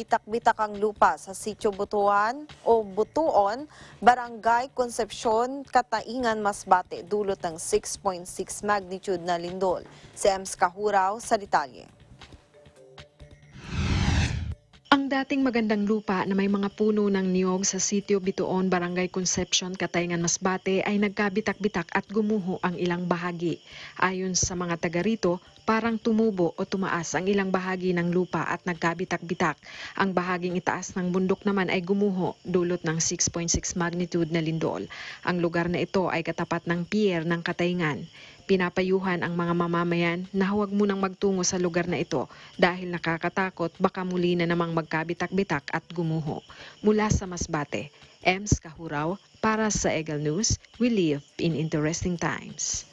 bitak-bitak ang lupa sa Sityo Butuan o Butuon, Barangay Concepcion, Kataingan, Masbate, dulot ng 6.6 magnitude na lindol. Si Ems Kahuraw sa detalye. dating magandang lupa na may mga puno ng niyog sa sitio Bituon, Barangay Conception, Katayngan, Masbate ay nagkabitak-bitak at gumuho ang ilang bahagi. Ayon sa mga taga rito, parang tumubo o tumaas ang ilang bahagi ng lupa at nagkabitak-bitak. Ang bahaging itaas ng bundok naman ay gumuho dulot ng 6.6 magnitude na lindol. Ang lugar na ito ay katapat ng pier ng Katayngan. Pinapayuhan ang mga mamamayan na huwag munang magtungo sa lugar na ito dahil nakakatakot baka muli na namang magkabitak-bitak at gumuho. Mula sa Masbate, Ems Kahuraw para sa Egal News, we live in interesting times.